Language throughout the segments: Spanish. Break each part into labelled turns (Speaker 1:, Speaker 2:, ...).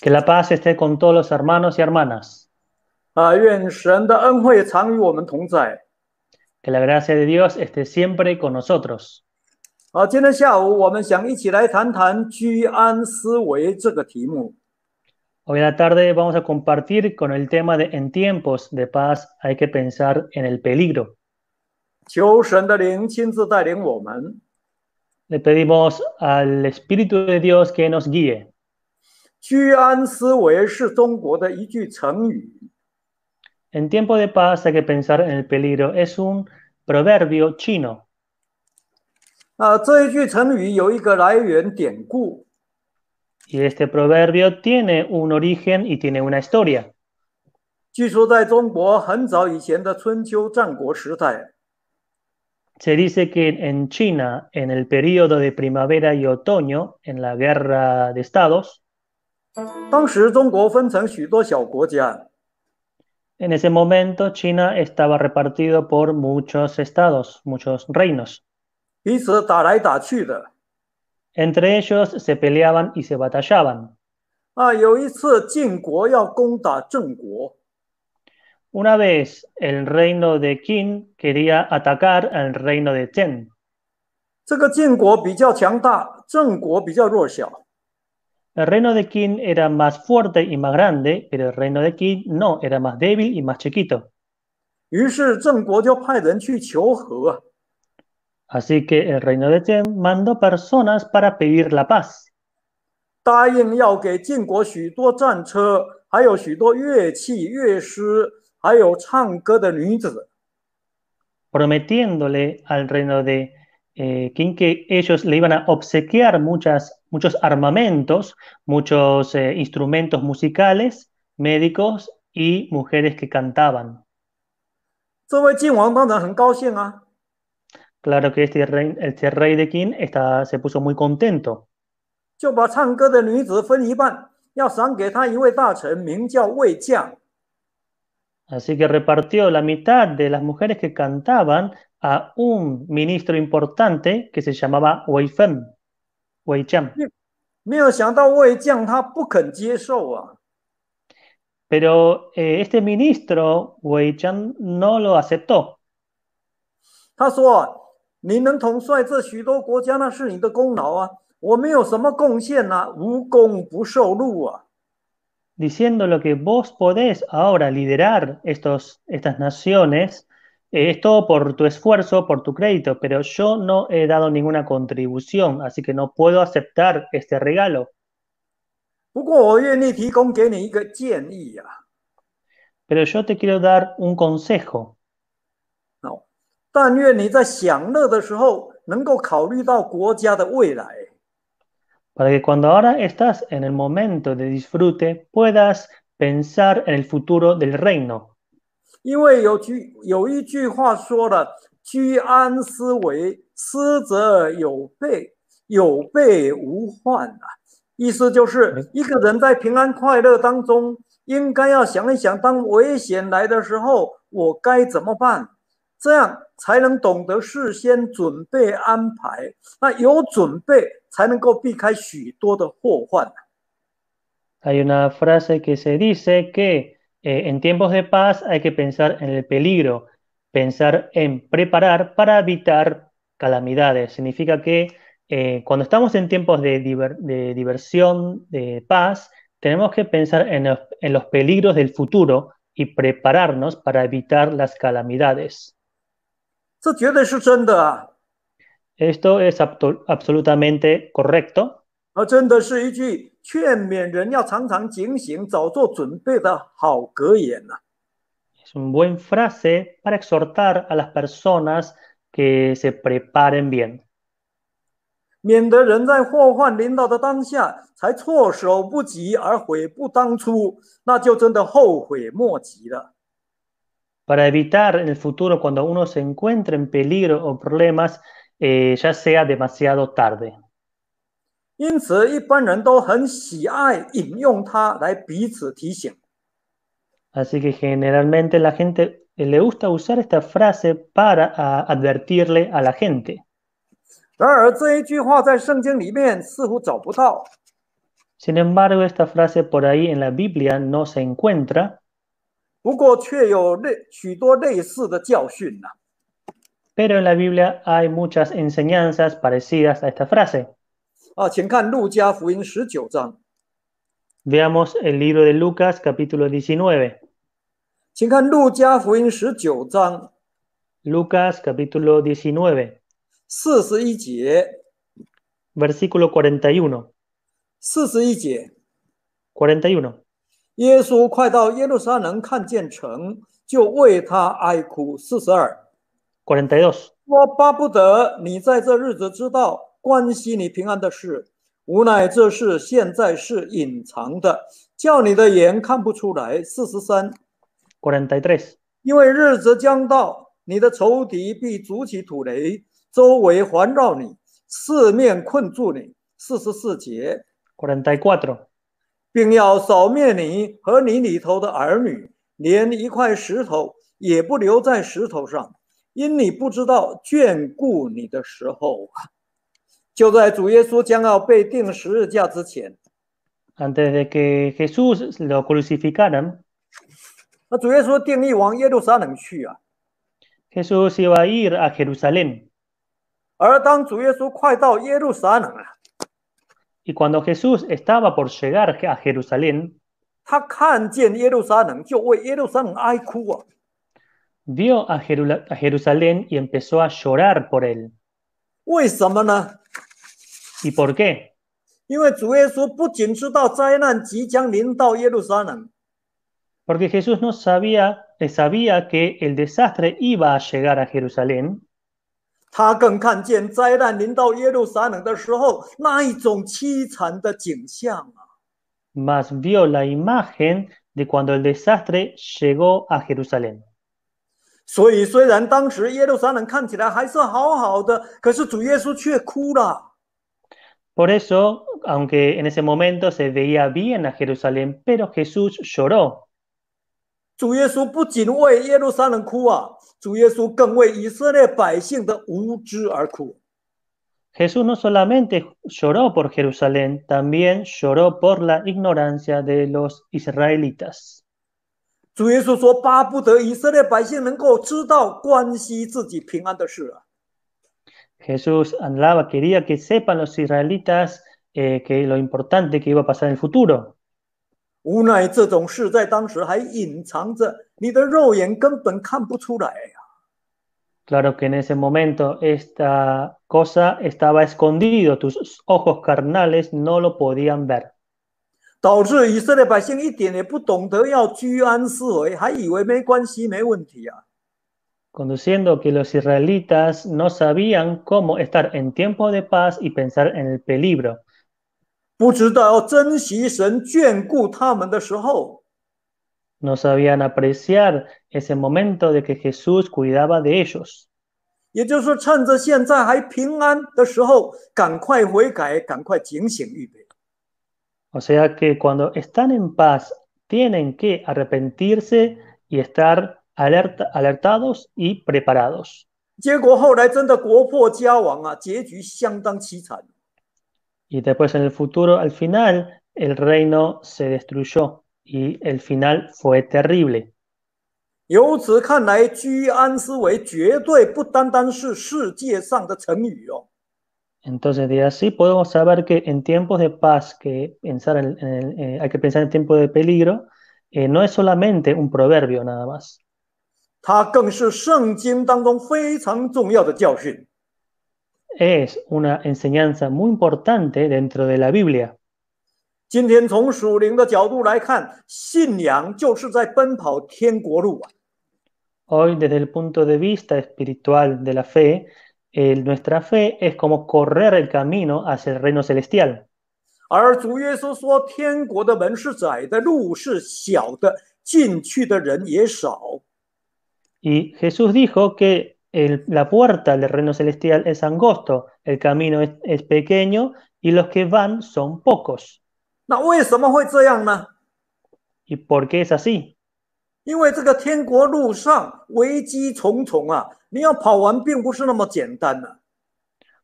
Speaker 1: que la paz esté con todos los hermanos y hermanas. que la gracia de Dios esté siempre con nosotros. hoy en la tarde vamos a compartir con el tema de en tiempos de paz hay que pensar en el peligro. Le pedimos al Espíritu de Dios que nos guíe. En tiempo de paz hay que pensar en el peligro. Es un proverbio chino. Y este proverbio tiene un origen y tiene una historia.
Speaker 2: 据说在中国很早以前的春秋战国时代，
Speaker 1: se dice que en China, en el periodo de primavera y otoño, en la guerra de estados, en ese momento China estaba repartido por muchos estados, muchos reinos. Entre ellos se peleaban y se batallaban. Ah, una vez el reino de Qin quería atacar al reino de Chen. El reino de Qin era más fuerte y más grande, pero el reino de Qin no, era más débil y más chiquito. Así que el reino de Chen mandó personas para pedir la paz. Prometiéndole al reino de eh, que ellos le iban a obsequiar muchas, muchos armamentos, muchos eh, instrumentos musicales, médicos y mujeres que cantaban. Claro que este rey, este rey de Qin está, se puso muy contento. Así que repartió la mitad de las mujeres que cantaban a un ministro importante que se llamaba Wei Fen, Wei Jiang. Pero eh, este
Speaker 2: ministro Wei Jiang no lo aceptó. 他说：“你能统帅这许多国家，那是你的功劳啊！我没有什么贡献呐、啊，无功不受禄啊！”
Speaker 1: diciendo lo que vos podés ahora liderar estos, estas naciones, eh, es todo por tu esfuerzo, por tu crédito, pero yo no he dado ninguna contribución, así que no puedo aceptar este regalo. Pero yo te quiero dar un consejo.
Speaker 2: No. 因为有句有一句话说了：“居安思危，思则有备，有备无患”啊，意思就是一个人在平安快乐当中，应该要想一想，当危险来的时候，我该怎么办。
Speaker 1: Hay una frase que se dice que eh, en tiempos de paz hay que pensar en el peligro, pensar en preparar para evitar calamidades. Significa que eh, cuando estamos en tiempos de, diversión, de paz, tenemos que pensar en los peligros del futuro y prepararnos para evitar las calamidades.
Speaker 2: 这绝对是真的
Speaker 1: 啊！esto es absolutamente correcto。
Speaker 2: 啊，真的是一句劝勉人要常常警醒、早做准备的好格言呐
Speaker 1: ！es una buena frase para exhortar a las personas que se
Speaker 2: preparen bien。免得人在祸患临到的当下才措手不及而悔不当初，那就真的后悔莫及了。
Speaker 1: para evitar en el futuro cuando uno se encuentre en peligro o problemas, eh, ya sea demasiado tarde. Así que generalmente la gente eh, le gusta usar esta frase para ah, advertirle a la gente. Sin embargo, esta frase por ahí en la Biblia no se encuentra. Pero en la Biblia hay muchas enseñanzas parecidas a esta frase. Veamos el libro de Lucas capítulo 19. Lucas capítulo 19,
Speaker 2: Versículo 41. 41. 耶稣快到耶路撒冷看见城，就为他哀哭。四十二。我巴不得你在这日子知道关心你平安的事，无奈这事现在是隐藏的，叫你的眼看不出来。四十三。因为日子将到，你的仇敌必筑起土雷，周围环绕你，四面困住你。四十四节。并要扫灭你和你里头的儿女，连一块石头也不留在石头上，因你不知道眷顾你的时候啊，就在主耶稣将要被钉十日架之前。
Speaker 1: Antes de que Jesús lo crucificaran，
Speaker 2: 那主耶稣定义往耶路撒冷去啊。
Speaker 1: Jesús se a a ir a Jerusalén，
Speaker 2: 而当主耶稣快到耶路撒冷啊。Y cuando Jesús estaba por
Speaker 1: llegar a Jerusalén, vio a, Jerusalén y empezó a llorar por él. ¿Y por qué?
Speaker 2: Porque Jesús no sabía,
Speaker 1: sabía que el desastre iba a llegar a Jerusalén. Mas vio la imagen de cuando el desastre llegó
Speaker 2: a Jerusalén.
Speaker 1: Por eso, aunque en ese momento se veía bien a Jerusalén, pero Jesús lloró. Jesús no solamente lloró por Jerusalén, también lloró por la ignorancia de los israelitas. Jesús anhelaba, quería que sepan los israelitas eh, que lo importante que iba a pasar en el futuro. Claro que en ese momento esta cosa estaba escondido, tus ojos carnales no lo podían
Speaker 2: ver. Conduciendo
Speaker 1: que los israelitas no sabían cómo estar en tiempo de paz y pensar en el peligro.
Speaker 2: 不知道珍惜神眷顾他们的时候，No sabían apreciar ese momento
Speaker 1: de que Jesús
Speaker 2: cuidaba de ellos。也就是说，趁着现在还平安的时候，赶快悔改，赶快警醒预备。
Speaker 1: O sea que cuando están en paz, tienen que arrepentirse y estar alerta, alertados y preparados。
Speaker 2: 结果后来真的国破家亡啊，结局相当凄惨。
Speaker 1: Y después en el futuro, al final, el reino se destruyó y el final fue terrible. Entonces, de así podemos saber que en tiempos de paz, que pensar eh, hay que pensar en tiempos de peligro, eh, no es solamente un proverbio nada más es una enseñanza muy importante dentro de la Biblia. Hoy, desde el punto de vista espiritual de la fe, nuestra fe es como correr el camino hacia el reino celestial. Y Jesús dijo que la puerta del reino celestial es angosto, el camino es, pequeño y los que van son pocos. ¿Y por qué es así?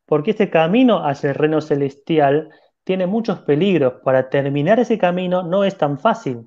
Speaker 1: Porque este camino hacia el reino celestial tiene muchos peligros. Para terminar ese camino no es tan fácil.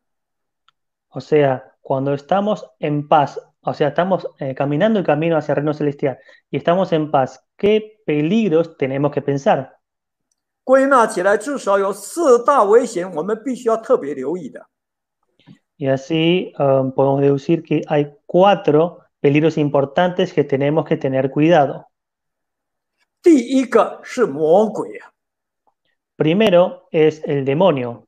Speaker 1: O sea, cuando estamos en paz, o sea, estamos eh, caminando el camino hacia el reino celestial y estamos en paz, ¿qué peligros tenemos que pensar? Y así eh, podemos deducir que hay cuatro peligros importantes que tenemos que tener cuidado. Primero es el demonio.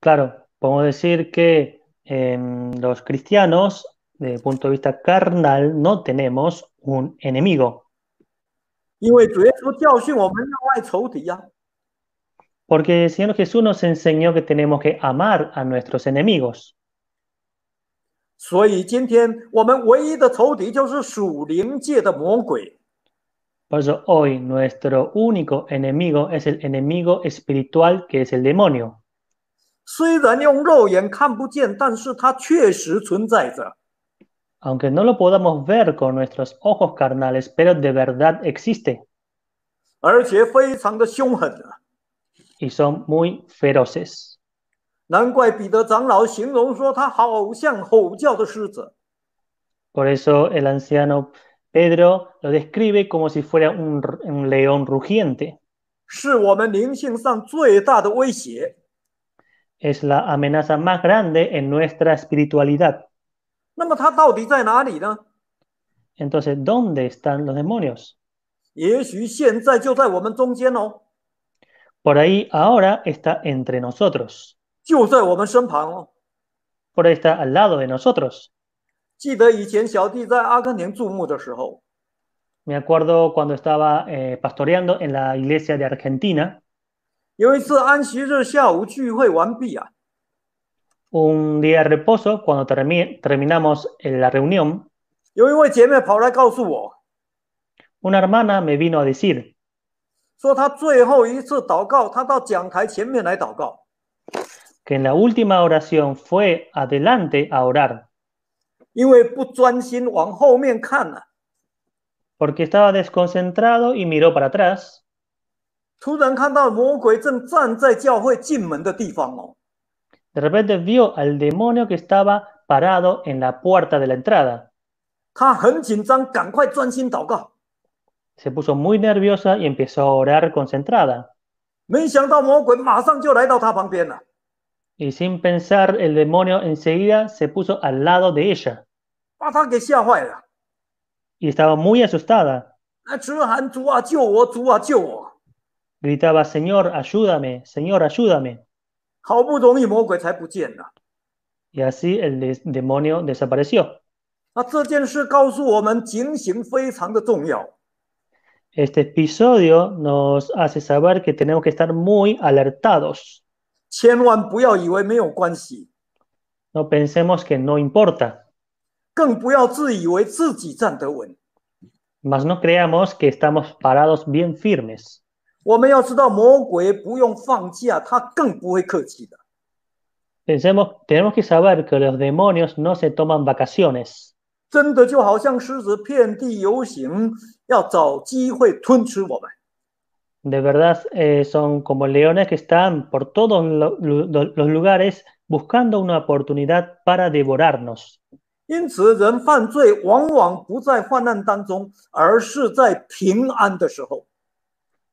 Speaker 1: Claro, podemos decir que em, los cristianos, desde punto de vista carnal, no tenemos un enemigo. Porque el Señor Jesús nos enseñó que tenemos que amar a nuestros enemigos. Por eso hoy nuestro único enemigo es el enemigo espiritual que es el demonio. Aunque no lo podamos ver con nuestros ojos carnales, pero de verdad existe. Y son muy feroces. Por eso el anciano Pedro lo describe como si fuera un, león rugiente. Es la amenaza más grande en nuestra espiritualidad. Entonces, ¿dónde están los demonios? Por ahí ahora está entre nosotros. Por ahí está al lado de nosotros. Me acuerdo cuando estaba eh, pastoreando en la iglesia de Argentina, Un día de reposo, cuando terminamos la reunión, Una hermana me vino a decir, que en la última oración fue adelante a orar. Porque estaba desconcentrado y miró para atrás. de repente vio al demonio que estaba parado en la puerta de la entrada. se puso muy nerviosa y empezó a orar concentrada.
Speaker 2: 没想到魔鬼马上就来到他旁边了。
Speaker 1: y sin pensar, el demonio enseguida se puso al lado de ella. Y estaba muy asustada.
Speaker 2: Ah, ah, ah".
Speaker 1: Gritaba, Señor, ayúdame, Señor, ayúdame. Y así el demonio desapareció. Este episodio nos hace saber que tenemos que estar muy alertados. No pensemos que no importa. Pero no creamos que estamos parados bien firmes. tenemos que saber que los demonios no se toman vacaciones de verdad eh, son como leones que están por todos los lugares buscando una oportunidad para devorarnos.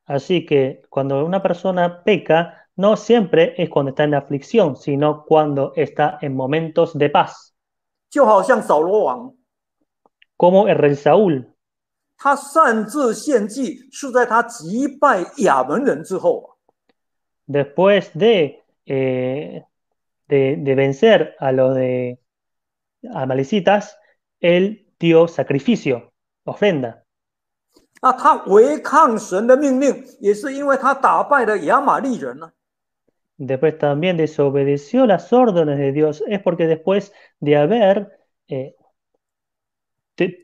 Speaker 1: Así que cuando una persona peca, no siempre es cuando está en aflicción, sino cuando está en momentos de paz. Como el rey Saúl, Después de, eh, de, de vencer a los de amalecitas, él dio
Speaker 2: sacrificio, ofrenda.
Speaker 1: Después también desobedeció las órdenes de Dios, es porque después de haber, eh,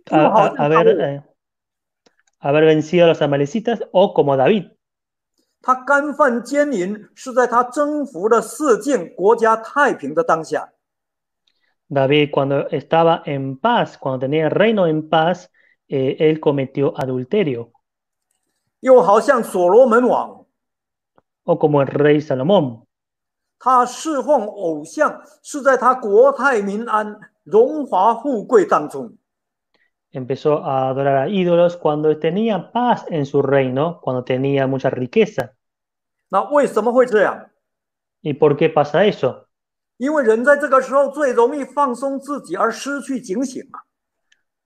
Speaker 1: a, haber vencido a los amalecitas o como David. David cuando estaba en paz, cuando tenía reino en paz, eh, él cometió adulterio.
Speaker 2: o como el rey Salomón
Speaker 1: empezó a adorar a ídolos cuando tenía paz en su reino, cuando tenía mucha riqueza.
Speaker 2: ¿Y por qué pasa eso?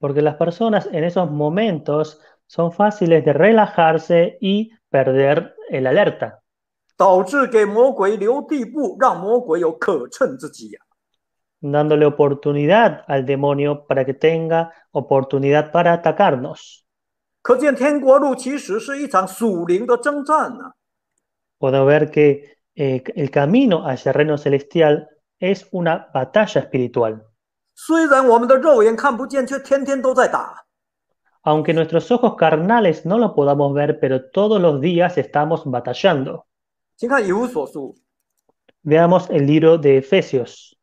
Speaker 2: Porque las
Speaker 1: personas en esos momentos son fáciles de relajarse y perder el alerta dándole oportunidad al demonio para que tenga oportunidad para atacarnos. Puedo ver que eh, el camino hacia el reino celestial es una batalla espiritual. Aunque nuestros ojos carnales no lo podamos ver, pero todos los días estamos batallando. Veamos el libro de Efesios.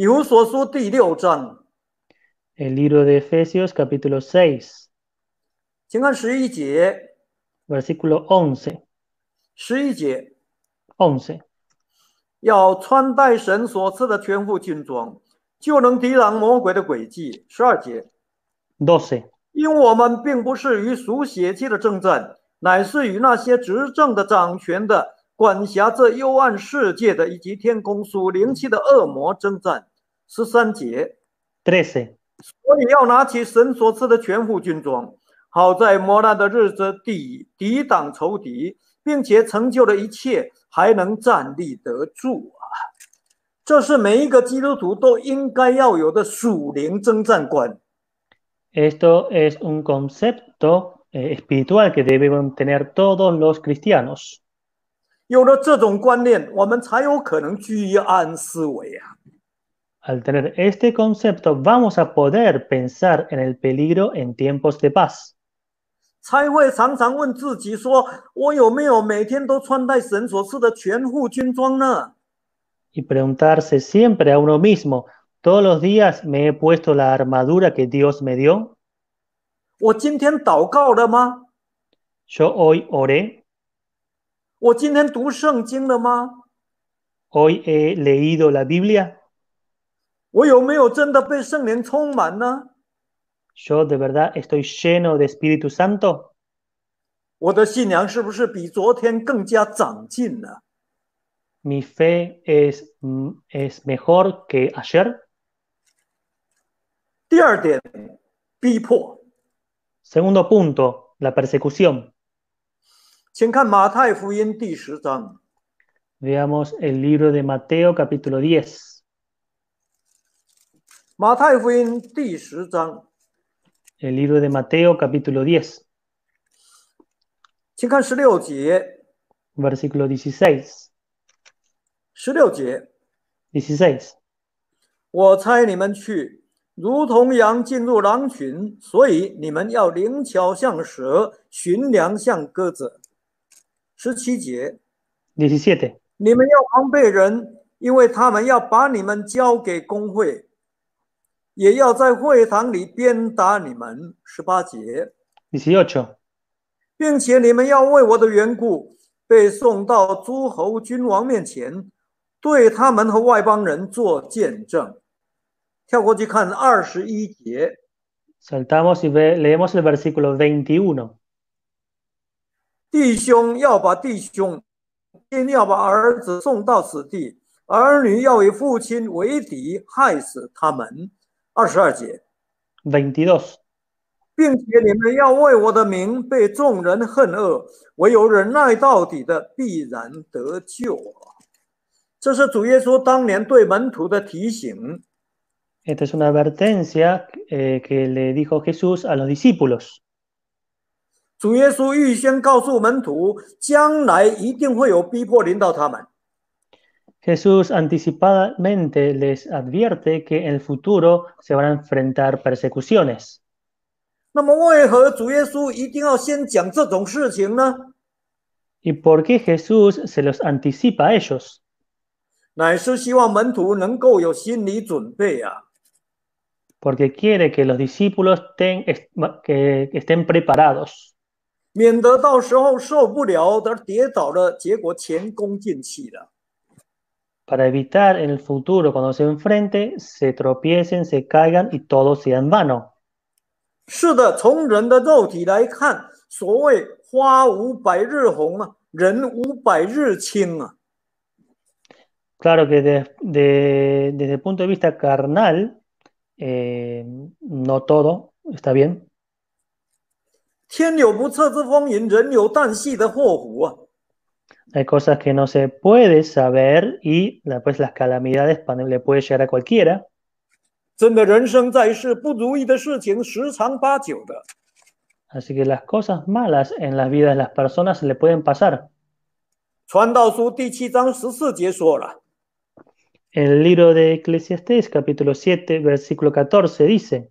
Speaker 2: 以弗所书第六章。
Speaker 1: El libro de Efesios, capítulo seis.
Speaker 2: 请看十一节。
Speaker 1: Versículo once.
Speaker 2: 十一节。once. 要穿戴神所赐的全副军装，就能抵挡魔鬼的诡计。十二节。doce. 因我们并不是与属血气的争战，乃是与那些执政的掌权的。管辖这幽暗世界的以及天空属灵气的恶魔征战十三节，十三，所以要拿起神所赐的全副军装，好在磨难的日子抵抵挡仇敌，并且成就了一切，还能站立得住啊！这是每一个基督徒都应该要有的属灵征战观。
Speaker 1: Esto es un concepto espiritual que debe mantener todos
Speaker 2: los cristianos.
Speaker 1: Al tener este concepto, vamos a poder pensar en el peligro en tiempos de paz. Y preguntarse siempre a uno mismo: ¿Todos los días me he puesto la armadura que Dios
Speaker 2: me dio? ¿Yo hoy oré. ¿Hoy he leído la Biblia. ¿Yo
Speaker 1: de verdad estoy lleno de Espíritu Santo. ¿Mi fe es, mm, es mejor que ayer. Segundo punto, la persecución.
Speaker 2: 请看《马太福音》第十章。
Speaker 1: Veamos el libro de Mateo capítulo diez.
Speaker 2: 马太福音第十章。
Speaker 1: El libro de Mateo capítulo diez.
Speaker 2: 请看十六节。
Speaker 1: Versículo dieciséis.
Speaker 2: 十六节。Dieciséis. 我猜你们去，如同羊进入狼群，所以你们要灵巧像蛇，寻良像鸽子。十七节你是写的，你们要防备人，因为他们要把你们交给工会，也要在会堂里鞭打你们。十八节你是要求，并且你们要为我的缘故被送到诸侯君王面前，对他们和外邦人做见证。跳过去看二十一节
Speaker 1: ，Saltamos y leemos el versículo
Speaker 2: 弟兄要把弟兄，一定要把儿子送到此地；儿女要与父亲为敌，害死他们。二十二节。并且你们要为我的名被众人恨恶，唯有忍耐到底的，必然得救。这是主耶稣当年对门徒的提醒。
Speaker 1: Esta es una advertencia que le dijo Jesús a los discípulos. Jesús anticipadamente les advierte que en el futuro se van a enfrentar persecuciones. ¿Y por qué Jesús se los anticipa a ellos? Porque quiere que los discípulos estén preparados para evitar en el futuro cuando se enfrente, se tropiecen, se caigan y todo sea en vano. claro que desde el punto de vista carnal, eh, no todo está bien. Hay cosas que no se puede saber y pues, las
Speaker 2: calamidades le
Speaker 1: puede llegar a cualquiera. Así que las cosas malas en las vidas de las personas le pueden pasar. El libro de Eclesiastés capítulo 7 versículo 14 dice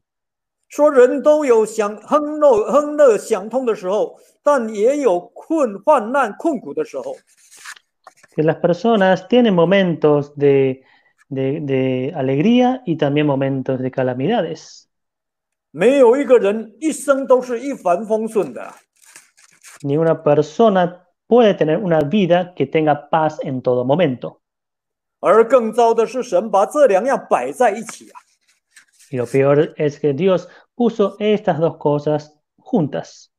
Speaker 1: que las personas tienen momentos de, de, alegría y también momentos de calamidades.
Speaker 2: Ninguna
Speaker 1: una persona puede tener una vida que tenga paz en todo momento. Y lo peor es que Dios puso estas dos cosas juntas.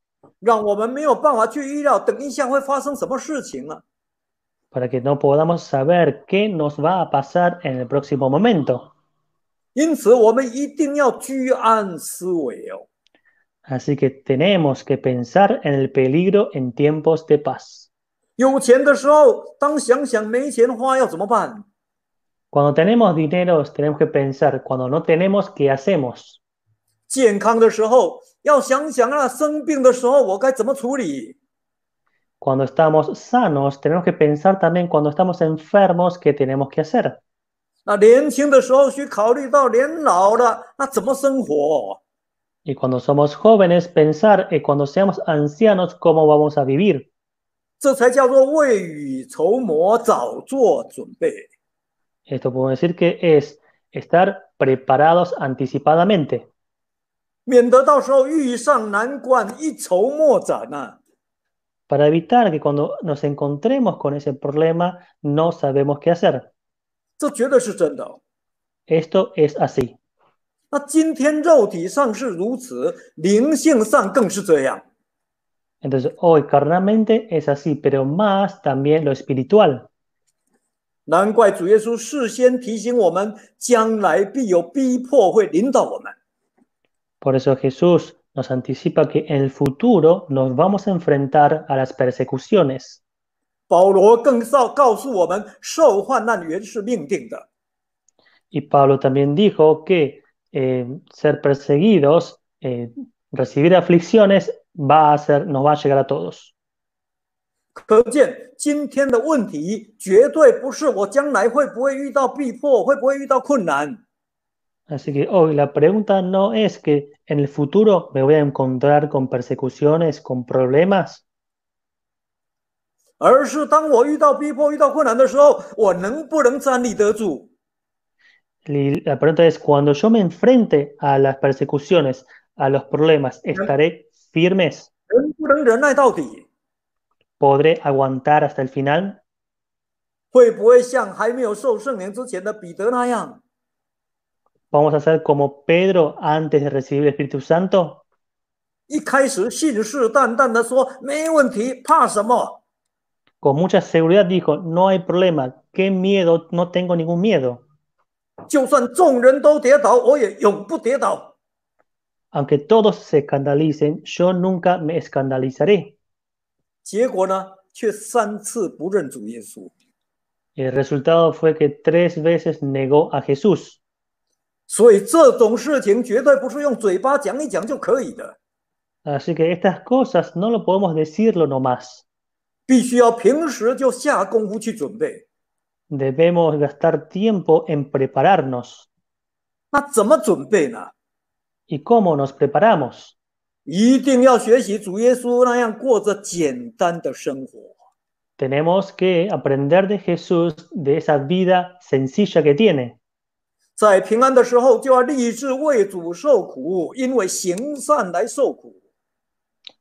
Speaker 1: Para que no podamos saber qué nos va a pasar en el próximo momento. Así que tenemos que pensar en el peligro en tiempos de paz. Cuando tenemos dinero, tenemos que pensar. Cuando no tenemos, ¿qué hacemos? Cuando estamos sanos, tenemos que pensar también cuando estamos enfermos qué tenemos que hacer. Y cuando somos jóvenes, pensar y eh, cuando seamos ancianos cómo vamos a vivir. Esto puedo decir que es estar preparados anticipadamente. Para evitar que cuando nos encontremos con ese problema no sabemos qué hacer. Esto es así.
Speaker 2: Entonces hoy carnalmente es
Speaker 1: así, pero más también lo espiritual. Por eso Jesús nos anticipa que en el futuro nos vamos a enfrentar a las persecuciones. Y Pablo también dijo que eh, ser perseguidos, eh, recibir aflicciones, va a nos va a llegar a todos. Así que hoy la pregunta no es que en el futuro me voy a encontrar con persecuciones, con problemas. la pregunta es cuando yo me enfrente a las persecuciones, a los problemas, estaré firmes. 能不能忍耐到底？podré aguantar hasta el final? ¿Vamos a hacer como Pedro antes de recibir el Espíritu
Speaker 2: Santo?
Speaker 1: Con mucha seguridad dijo, no hay problema, qué miedo, no tengo ningún miedo. Aunque todos se escandalicen, yo nunca me escandalizaré. El resultado fue que tres veces negó a Jesús. Así que estas cosas no lo podemos decirlo nomás. Debemos gastar tiempo
Speaker 2: en prepararnos. ¿Y cómo nos preparamos?
Speaker 1: Tenemos que aprender de Jesús de esa vida sencilla que tiene.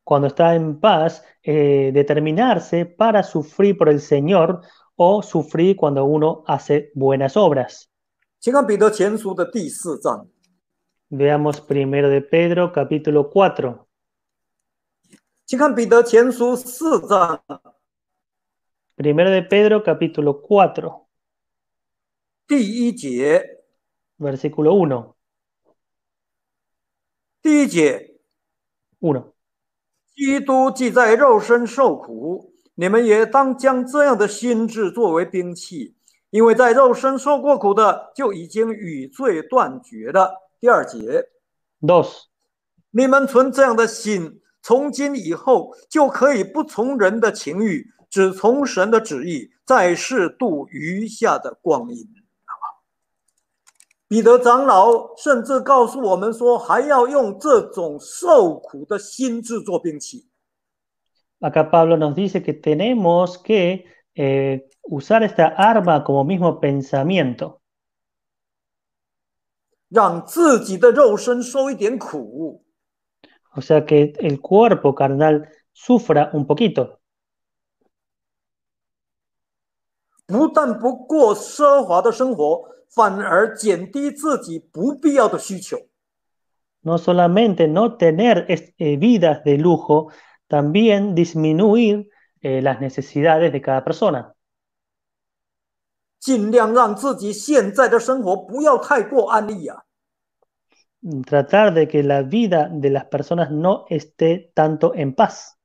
Speaker 1: Cuando está en paz, eh, determinarse para sufrir por el Señor o sufrir cuando uno hace buenas obras. Veamos primero de Pedro, capítulo 4. Primero de Pedro, capítulo 4. Versículo
Speaker 2: 1. 第一节，1. 基督既在肉身受苦，你们也当将这样的心智作为兵器，因为在肉身受过苦的，就已经与罪断绝了。第二节 t o s e 你们存这样的心，从今以后就可以不从人的情欲，只从神的旨意，在世度余下的光阴。彼得长老甚至告诉我们说，还要用这种受苦的心制作兵器。O
Speaker 1: sea que el cuerpo carnal sufra un poquito. No solamente no tener eh, vidas de lujo, también disminuir eh, las necesidades de cada persona. Tratar de que la vida de las personas no esté tanto en paz.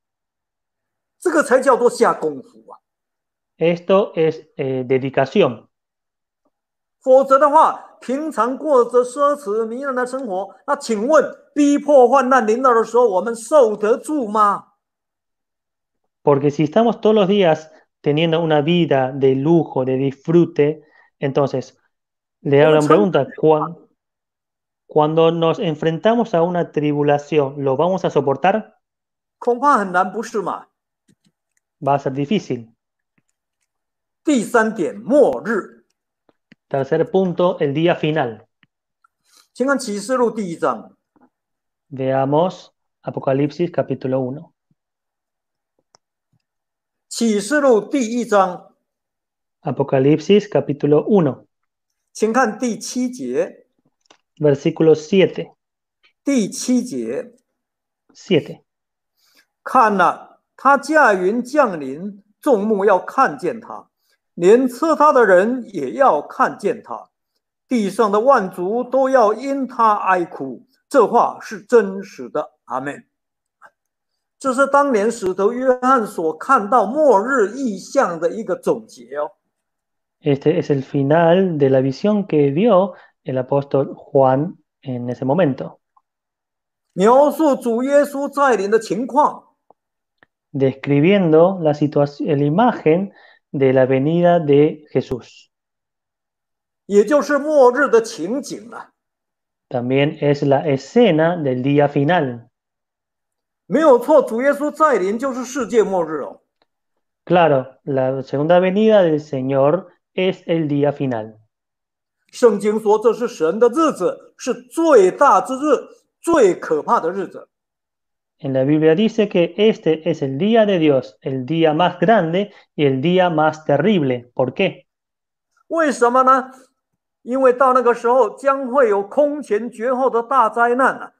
Speaker 1: Esto es eh, dedicación. Porque si estamos todos los días teniendo una vida de lujo, de disfrute. Entonces, le hago la pregunta, Juan, cuando nos enfrentamos a una tribulación, ¿lo vamos a soportar?
Speaker 2: Va
Speaker 1: a ser difícil. Tercer punto, el día final. Veamos Apocalipsis capítulo 1. 启示录第一章。Apocalipsis capítulo uno。
Speaker 2: 请看第七节。Versículo siete。第七节。Siete。看了，他驾云降临，众目要看见他，连吃他的人也要看见他，地上的万族都要因他哀哭。这话是真实的，阿门。Este
Speaker 1: es el final de la visión que vio el apóstol Juan en ese momento. Describiendo la situación, imagen de la venida de Jesús. También es la escena del día final. Claro, la segunda venida del Señor es el día final. En la Biblia dice que este es el día de Dios, el día más grande y el día más terrible. ¿Por qué?
Speaker 2: 为什么呢？因为到那个时候将会有空前绝后的大灾难啊！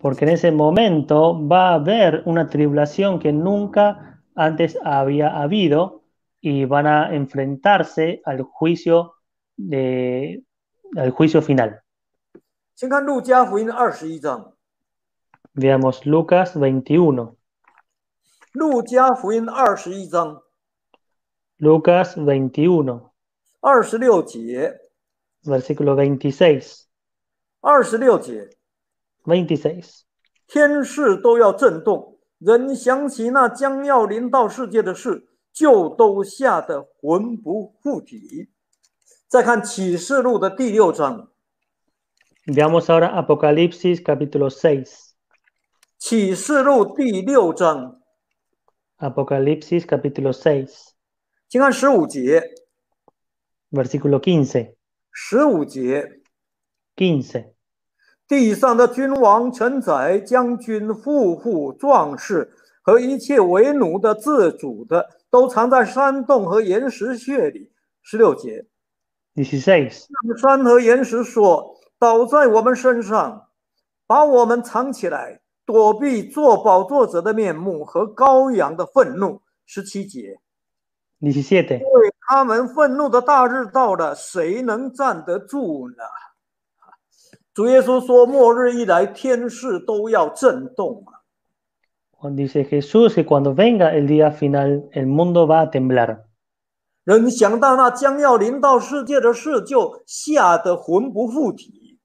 Speaker 1: porque en ese momento va a haber una tribulación que nunca antes había habido y van a enfrentarse al juicio de al juicio final. veamos Lucas 21. Lucas 21. Lucas versículo 26.
Speaker 2: Veintiséis.
Speaker 1: Veamos ahora Apocalipsis capítulo seis. Apocalipsis capítulo seis.
Speaker 2: Versículo 15. 十五节，建设地上的君王、臣宰、将军、富户、壮士和一切为奴的、自主的，都藏在山洞和岩石穴里。十六节，你是谁？山和岩石说，倒在我们身上，把我们藏起来，躲避做宝作者的面目和羔羊的愤怒。十七节，
Speaker 1: 你是谁因
Speaker 2: 为。他们愤怒的大日到了，谁能站得住呢？主耶稣说：“末日一来，天世都要震动。”
Speaker 1: 当 dice Jesús que cuando venga el día final el mundo va a temblar。
Speaker 2: 人想到那将要临到世界的事，就吓得魂不附体。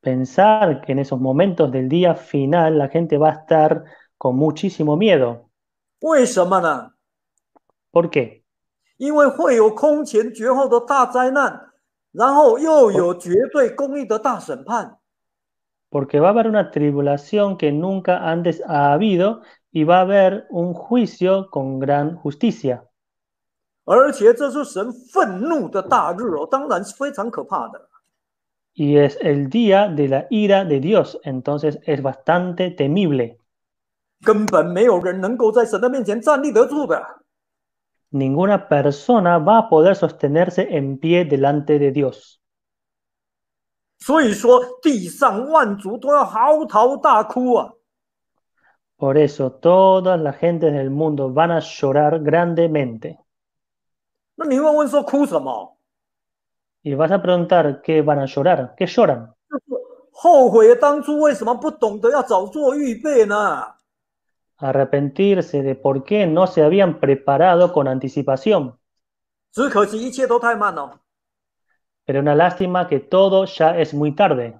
Speaker 1: Pensar que en esos momentos del día final la gente va a estar con muchísimo miedo。
Speaker 2: 为什么呢？Por
Speaker 1: qué。Porque va a haber una tribulación que nunca antes ha habido y va a haber un juicio con gran justicia. Y es el día de la ira de Dios, entonces es bastante temible ninguna persona va a poder sostenerse en pie delante de Dios. Por eso todas las gentes del mundo van a llorar grandemente. Y vas a preguntar qué van a llorar, qué lloran arrepentirse de por qué no se habían preparado con anticipación.
Speaker 2: Pero
Speaker 1: una lástima que todo ya es muy tarde.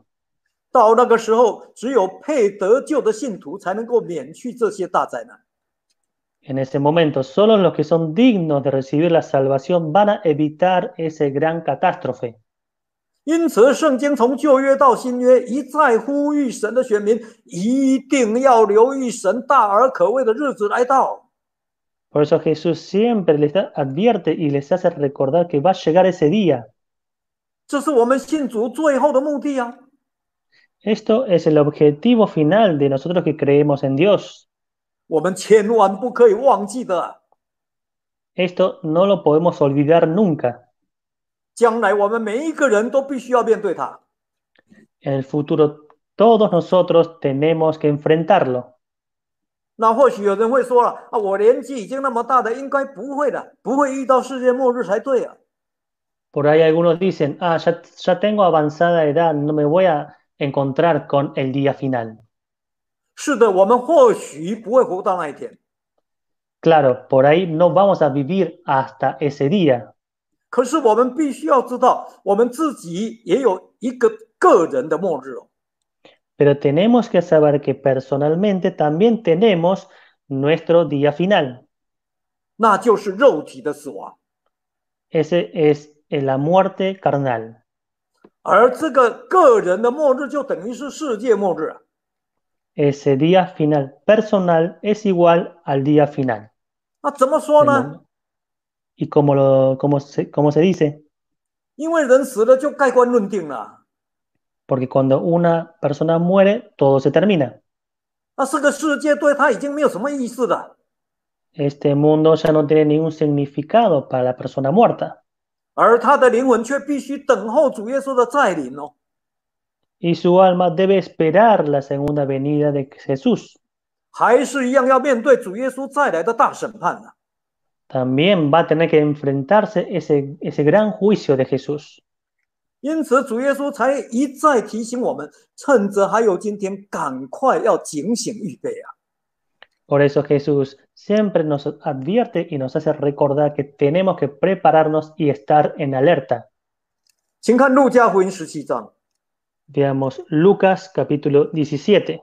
Speaker 1: En ese momento, solo los que son dignos de recibir la salvación van a evitar ese gran catástrofe. Por eso Jesús siempre les advierte y les hace recordar que va a llegar ese día. Esto es el objetivo final de nosotros que creemos
Speaker 2: en Dios. Esto no lo podemos olvidar nunca
Speaker 1: en el futuro todos nosotros tenemos que enfrentarlo. por ahí algunos dicen, ah, ya, tengo avanzada edad, no me voy a encontrar con el día final. claro por ahí no vamos a vivir
Speaker 2: hasta ese
Speaker 1: día. Pero tenemos que saber que personalmente también tenemos nuestro día final. Ese es la muerte carnal. Ese día final personal es igual al día final.
Speaker 2: dice?
Speaker 1: ¿Y cómo, lo, se, se dice? Porque cuando una persona muere, todo se termina. Este mundo ya no tiene ningún significado para la persona muerta. Y su alma debe esperar la segunda venida de Jesús.
Speaker 2: 还是一样要面对主耶稣再来的大审判呢、啊。
Speaker 1: también va a tener que enfrentarse ese, gran juicio de Jesús. por eso Jesús siempre nos advierte y nos hace recordar que tenemos que prepararnos y estar en alerta. veamos Lucas capítulo 17.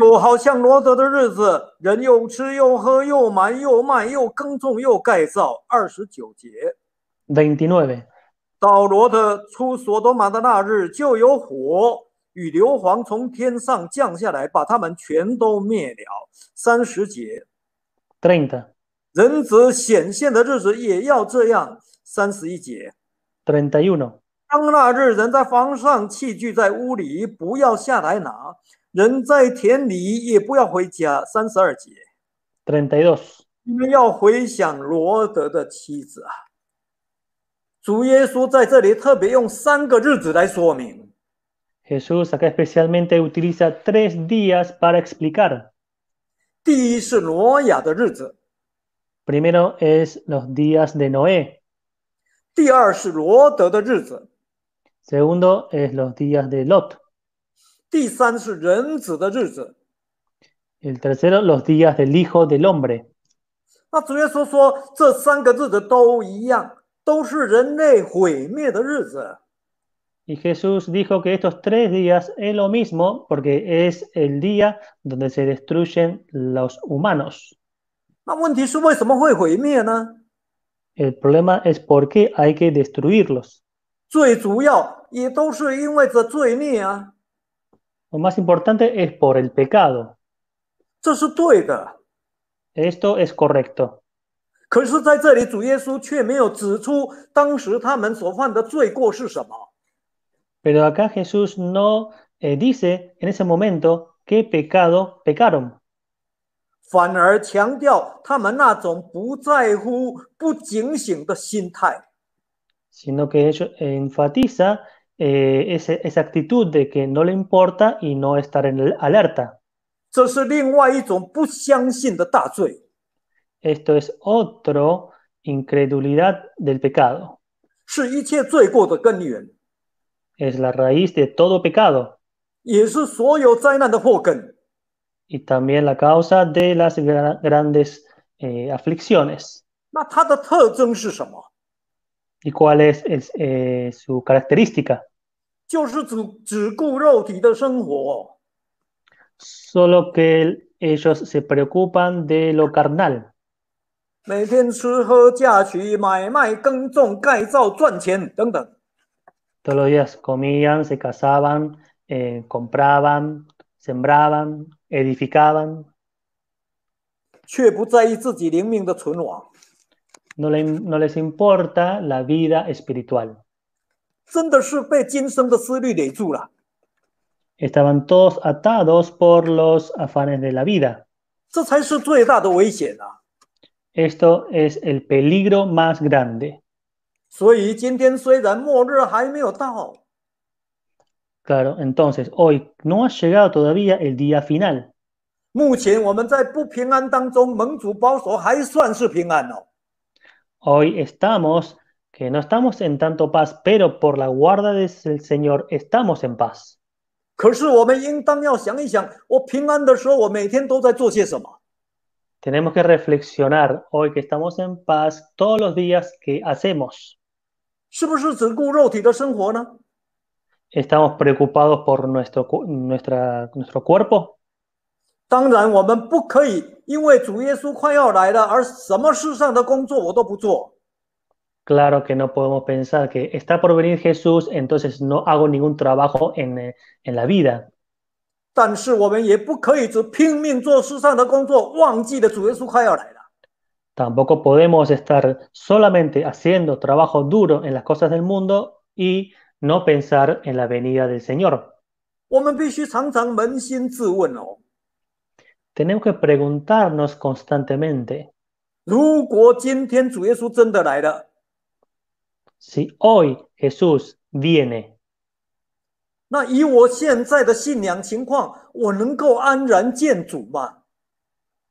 Speaker 2: 又好像罗德的日子，人又吃又喝，又买又卖，又耕种又盖造。二十九节。二十九节。到罗德出所多玛的那日，就有火与硫磺从天上降下来，把他们全都灭了。三十节。三十人子显现的日子也要这样。三十一节。三十当那日，人在房上器具在屋里，不要下来拿。32
Speaker 1: Jesús acá especialmente utiliza tres días para explicar. primero es los días de Noé. segundo es los días de Lot. El tercero, los días del Hijo del Hombre. Y Jesús dijo que estos tres días es lo mismo porque es el día donde se destruyen los humanos. El problema es por qué hay que destruirlos.
Speaker 2: 最主要也都是因为这罪孽啊。lo más importante,
Speaker 1: es por el pecado. Esto es correcto. pero acá Jesús no eh, dice en ese momento qué pecado pecaron. sino que eso enfatiza eh, esa actitud de que no le importa y no estar en alerta. Esto es otro incredulidad del pecado. Es la raíz de todo pecado. Y también la causa de las grandes eh, aflicciones y cuál es, eh, su característica. Solo que ellos se preocupan de lo carnal. Todos los días comían, se casaban, eh, compraban, sembraban, edificaban. 却不在意自己灵命的存亡。no, les importa la vida espiritual. Estaban todos atados por los afanes de la vida. Esto es el peligro más grande. Claro, entonces hoy no ha llegado todavía el día final.
Speaker 2: 目前我们在不平安当中，盟主保守还算是平安哦。
Speaker 1: hoy estamos, que no estamos en tanto paz, pero por la guarda del Señor estamos en paz. tenemos que reflexionar hoy que estamos en paz todos los días que hacemos. estamos preocupados por nuestro, nuestra, nuestro cuerpo. Claro que no podemos pensar que está por venir Jesús, entonces no hago ningún trabajo en, eh, en la vida. Tampoco podemos estar solamente haciendo trabajo duro en las cosas del mundo y no pensar en la venida del Señor tenemos que preguntarnos constantemente. Si hoy Jesús viene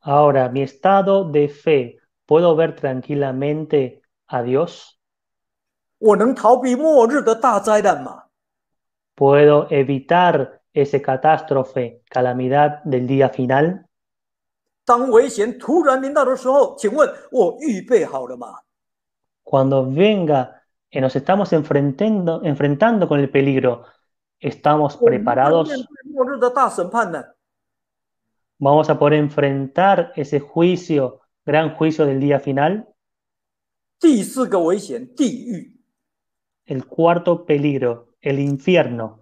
Speaker 1: Ahora mi estado de fe, puedo ver tranquilamente a Dios? ¿Puedo evitar ese catástrofe, calamidad del día final。cuando venga y nos estamos enfrentando enfrentando con el peligro, estamos preparados. ¿Vamos a poder enfrentar ese juicio, gran juicio del día final. El cuarto peligro, el infierno.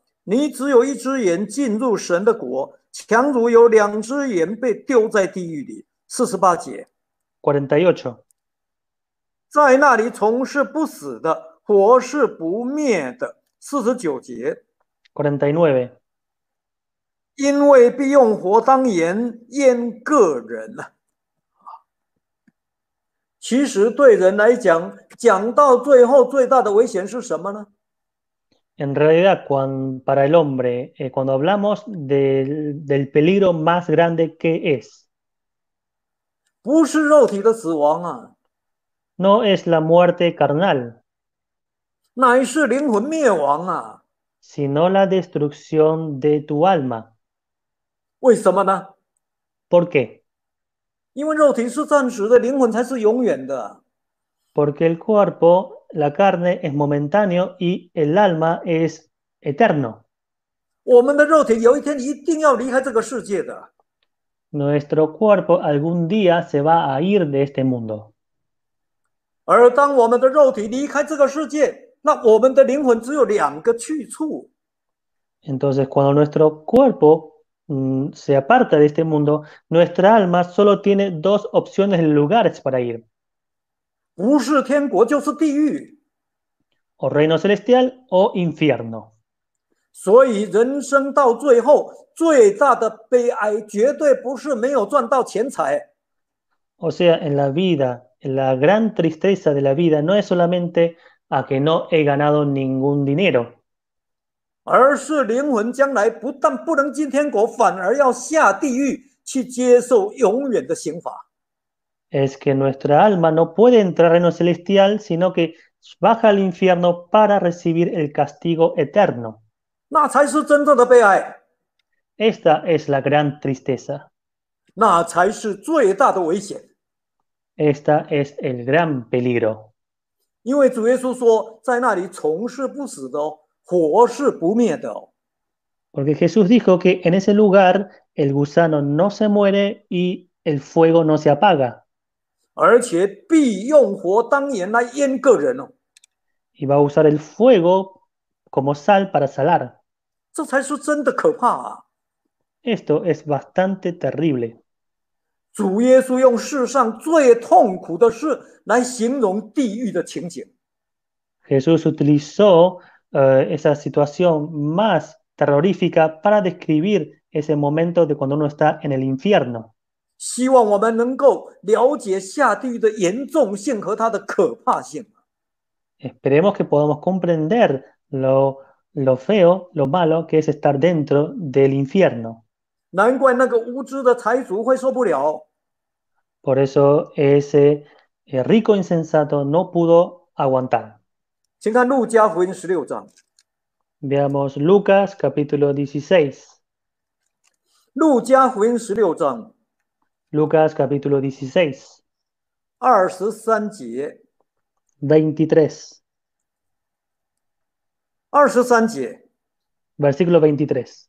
Speaker 2: 你只有一只眼进入神的国，强如有两只眼被丢在地狱里。四十八节 c 人得 r e 在那里，从是不死的，火是不灭的。四十九节 c 人得 r e 因为必用火当盐腌个人呐。啊，其实对人来讲，讲到最后最大的危险是什么呢？
Speaker 1: en realidad para el hombre, eh, cuando hablamos del, del, peligro más grande que es, no es la muerte carnal, sino la destrucción de tu alma. ¿Por qué? Porque el cuerpo la carne es momentáneo y el alma es eterno. Nuestro cuerpo algún día se va a ir de este mundo. Entonces, cuando nuestro cuerpo mm, se aparta de este mundo, nuestra alma solo tiene dos opciones de lugares para ir o reino celestial o infierno.
Speaker 2: 所以人生到最后最大的悲哀，绝对不是没有赚到钱财
Speaker 1: ，O sea, en la vida, en la gran tristeza de la vida no es solamente a que no he ganado ningún dinero,
Speaker 2: 而是灵魂将来不但不能进天国，反而要下地狱去接受永远的刑罚。
Speaker 1: es que nuestra alma no puede entrar en lo celestial, sino que baja al infierno para recibir el castigo eterno. Esta es la gran tristeza. Esta es el gran peligro. Porque Jesús dijo que en ese lugar el gusano no se muere y el fuego no se apaga. Y va a usar el
Speaker 2: fuego
Speaker 1: como sal para salar.
Speaker 2: Esto es bastante terrible.
Speaker 1: Jesús utilizó eh, esa situación más terrorífica para describir ese momento de cuando uno está en el infierno. Esperemos que podamos comprender lo, feo, lo malo que es estar dentro del infierno. Por eso ese eh, rico insensato no pudo aguantar. Veamos Lucas capítulo 16. Lucas capítulo dieciséis，
Speaker 2: 二十三节
Speaker 1: ，veintitrés，
Speaker 2: 二十三节，versículo veintitrés。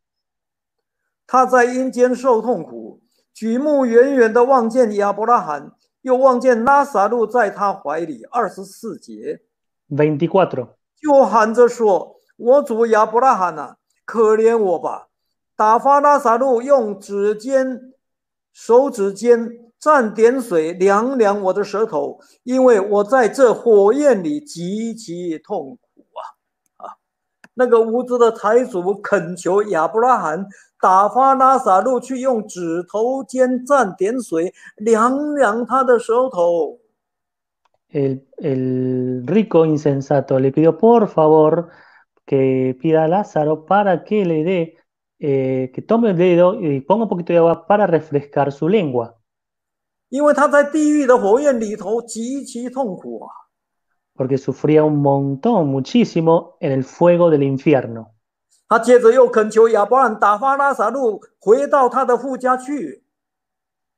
Speaker 2: 他在阴间受痛苦，举目远远的望见亚伯拉罕，又望见拉萨路在他怀里。二十四节
Speaker 1: ，veinticuatro，
Speaker 2: 就喊着说：“我主亚伯拉罕啊，可怜我吧！打发拉萨路用指尖。”手指间蘸点水，凉凉我的舌头，因为我在这火焰里极其痛苦啊！啊，那个无知的财主恳求亚伯拉罕打发拉撒路去用指头尖蘸点水，凉凉他的舌头。
Speaker 1: El el rico insensato le pidió por favor que pida a Lázaro para que le dé. Eh, que tome el dedo y ponga un poquito de agua para refrescar su lengua. Porque sufría un montón, muchísimo, en el fuego del infierno.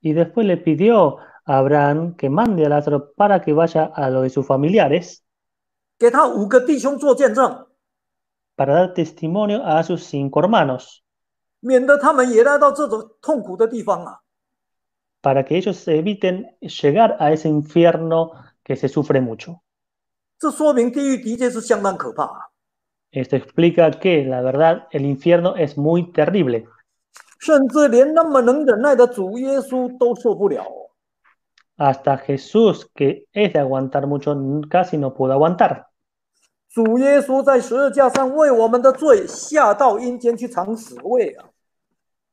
Speaker 1: Y después le pidió a Abraham que mande a Lázaro para que vaya a lo de sus familiares. Para dar testimonio a sus cinco hermanos para que ellos eviten llegar a ese infierno que se sufre mucho. Esto explica que, la verdad, el infierno es muy terrible. Hasta Jesús, que es de aguantar mucho, casi no pudo aguantar.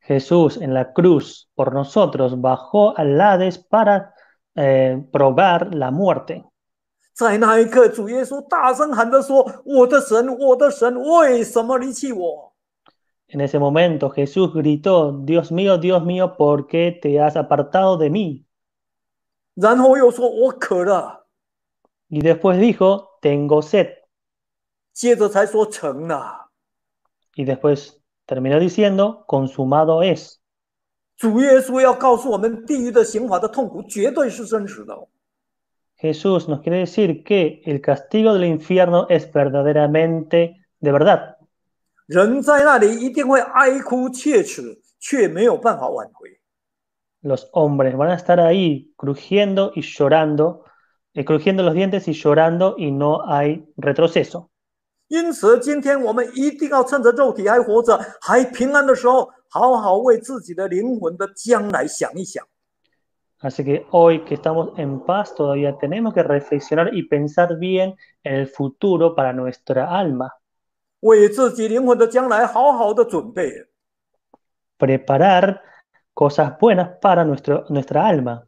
Speaker 1: Jesús en la cruz por nosotros bajó al Hades
Speaker 2: para eh, probar la muerte. En ese
Speaker 1: momento Jesús gritó, Dios mío, Dios mío, ¿por qué te has apartado de mí? Y después dijo, tengo sed. Y después terminó
Speaker 2: diciendo, consumado es.
Speaker 1: Jesús nos quiere decir que el castigo del infierno es verdaderamente de verdad. Los hombres van a estar ahí crujiendo y llorando, eh, crujiendo los dientes y llorando y no hay retroceso.
Speaker 2: 因此，今天我们一定要趁着肉体还活着、还平安的时候，好好为自己的灵魂的将来想一想。
Speaker 1: Así que hoy que estamos en paz todavía tenemos que reflexionar y pensar bien el futuro para nuestra alma。
Speaker 2: 为自己灵魂的将来好好的准备
Speaker 1: ，preparar cosas buenas para nuestro nuestra alma。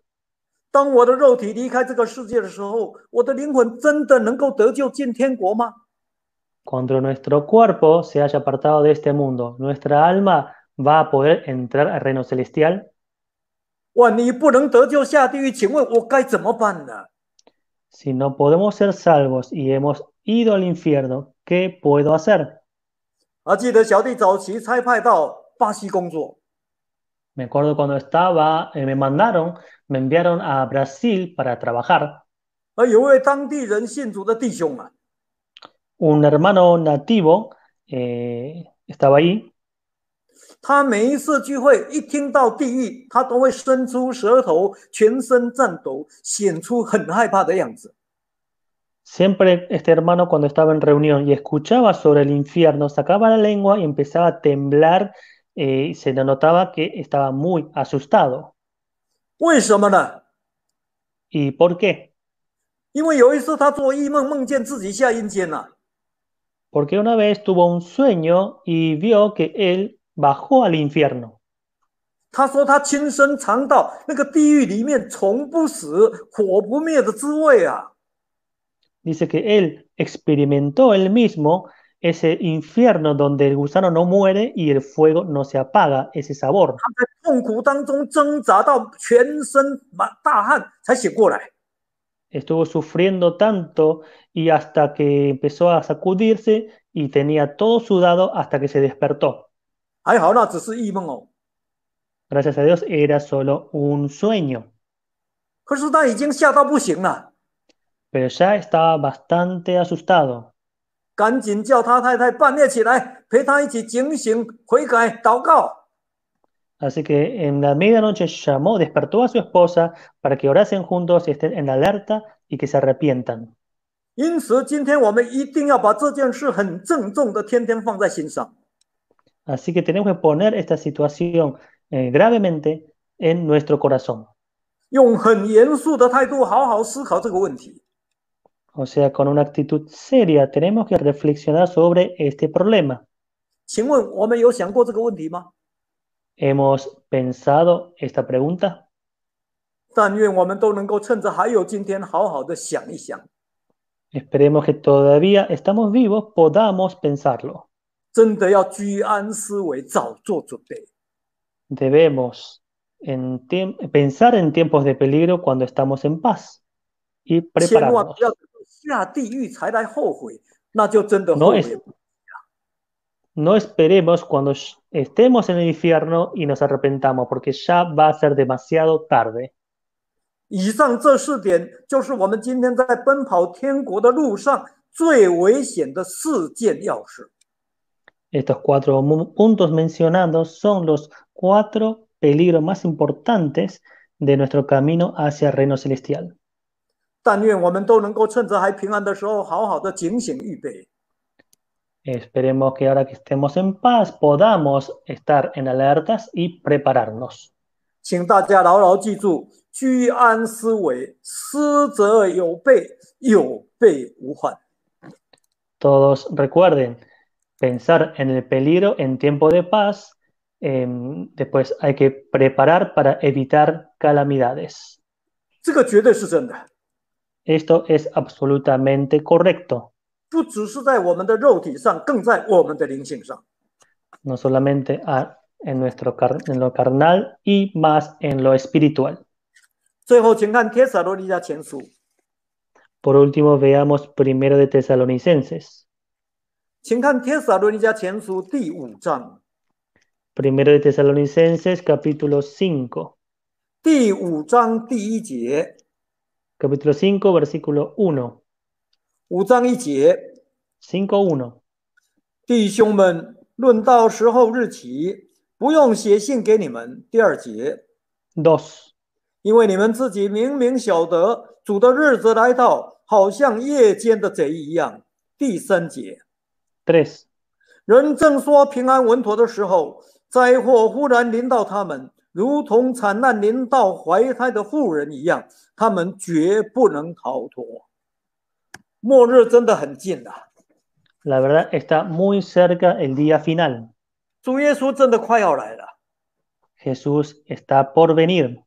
Speaker 2: 当我的肉体离开这个世界的时候，我的灵魂真的能够得救进天国吗？
Speaker 1: Cuando nuestro cuerpo se haya apartado de este mundo, ¿nuestra alma va a poder entrar al reino celestial? Si no podemos ser salvos y hemos ido al infierno, ¿qué puedo hacer? Ah, me acuerdo cuando estaba, eh, me mandaron, me enviaron a Brasil para trabajar un hermano nativo eh, estaba ahí. Siempre este hermano cuando estaba en reunión y escuchaba sobre el infierno, sacaba la lengua y empezaba a temblar eh, y se le notaba que estaba muy asustado. ¿Por qué? ¿Y y por qué porque una vez tuvo un sueño y vio que él bajó al infierno. Dice que él experimentó él mismo ese infierno donde el gusano no muere y el fuego no se apaga, ese sabor estuvo sufriendo tanto y hasta que empezó a sacudirse y tenía todo sudado hasta que se despertó. Gracias a Dios era solo un sueño.
Speaker 2: Pero ya estaba bastante asustado.
Speaker 1: Así que en la medianoche llamó, despertó a su esposa para que orasen juntos, y estén en alerta y que se arrepientan.
Speaker 2: Así que tenemos que
Speaker 1: poner esta situación eh, gravemente en nuestro corazón. O sea, con una actitud seria tenemos que reflexionar sobre este problema.
Speaker 2: problema?
Speaker 1: hemos pensado esta pregunta? Esperemos que todavía estamos vivos, podamos pensarlo. Debemos pensar en tiempos de peligro cuando estamos en paz y prepararnos. No esperemos cuando estemos en el infierno y nos arrepentamos, porque ya va a ser demasiado tarde.
Speaker 2: Estos
Speaker 1: cuatro puntos mencionados son los cuatro peligros más importantes de nuestro camino hacia el reino celestial.
Speaker 2: 但愿我们都能够趁着还平安的时候，好好的警醒预备。
Speaker 1: Esperemos que ahora que estemos en paz podamos estar
Speaker 2: en alertas y prepararnos.
Speaker 1: Todos recuerden pensar en el peligro en tiempo de paz. Em, después hay que preparar para evitar calamidades. Esto es absolutamente correcto no solamente en nuestro en lo carnal y más en lo espiritual. por último, veamos primero de Tesalonicenses. primero de Tesalonicenses, capítulo 5.
Speaker 2: capítulo 5, versículo 1. 五章一节，cinco uno，弟兄们，论到时候日期，不用写信给你们。第二节，dos，因为你们自己明明晓得主的日子来到，好像夜间的贼一样。第三节，tres，人正说平安稳妥的时候，灾祸忽然临到他们，如同惨难临到怀胎的妇人一样，他们绝不能逃脱。
Speaker 1: La verdad está muy cerca el día final. Jesús está por venir.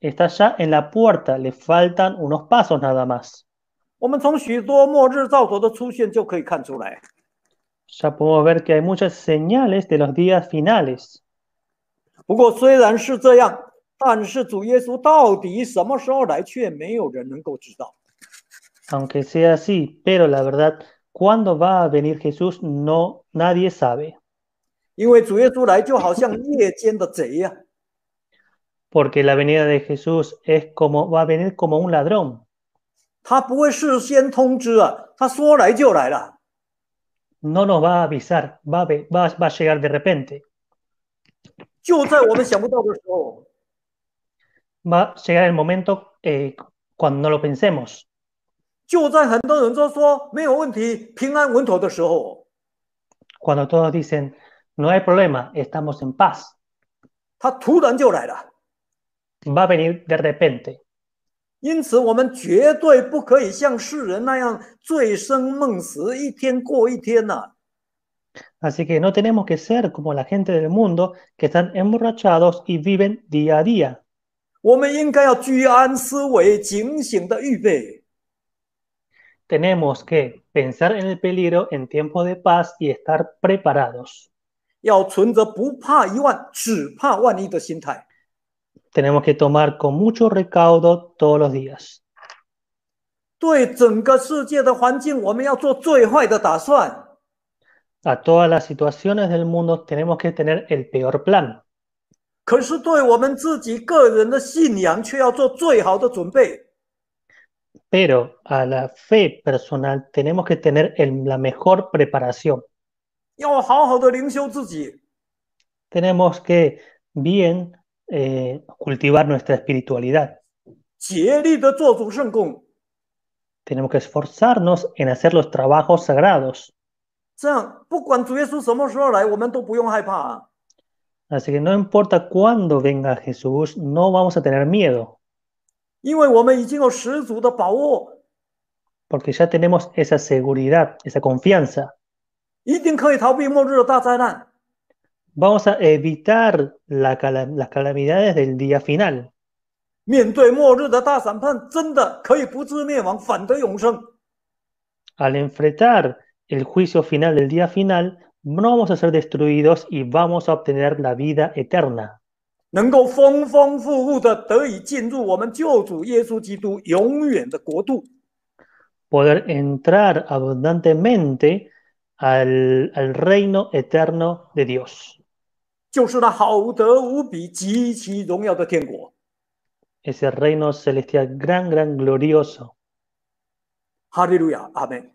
Speaker 1: Está ya en la puerta. Le faltan unos pasos nada más. Ya podemos ver que hay muchas señales de los días finales. Aunque sea así, pero la verdad, cuando va a venir Jesús, no nadie sabe. Porque la venida de Jesús es como va a venir como un ladrón. No nos va a avisar, va a, va, a llegar de repente va a llegar el momento eh, cuando no lo pensemos.
Speaker 2: Cuando
Speaker 1: todos dicen, no hay problema, estamos en paz. Va a venir de repente. Así que no tenemos que ser como la gente del mundo que están emborrachados y viven día a día. Tenemos que pensar en el peligro en tiempo de paz y estar
Speaker 2: preparados.
Speaker 1: Tenemos que tomar con mucho recaudo todos los días. A todas las situaciones del mundo tenemos que tener el peor plan. Pero, a la fe personal tenemos que tener la mejor preparación. Tenemos que bien eh, cultivar nuestra espiritualidad. Tenemos que esforzarnos en hacer los trabajos sagrados.
Speaker 2: miedo.
Speaker 1: Así que no importa cuándo venga Jesús, no vamos a tener miedo. Porque ya tenemos esa seguridad, esa confianza. Vamos a evitar las calamidades del día final. Al enfrentar el juicio final del día final, no vamos a ser destruidos y vamos a obtener la vida eterna. Poder entrar abundantemente al, reino eterno de Dios. Ese reino celestial gran, gran, glorioso. Aleluya, amén.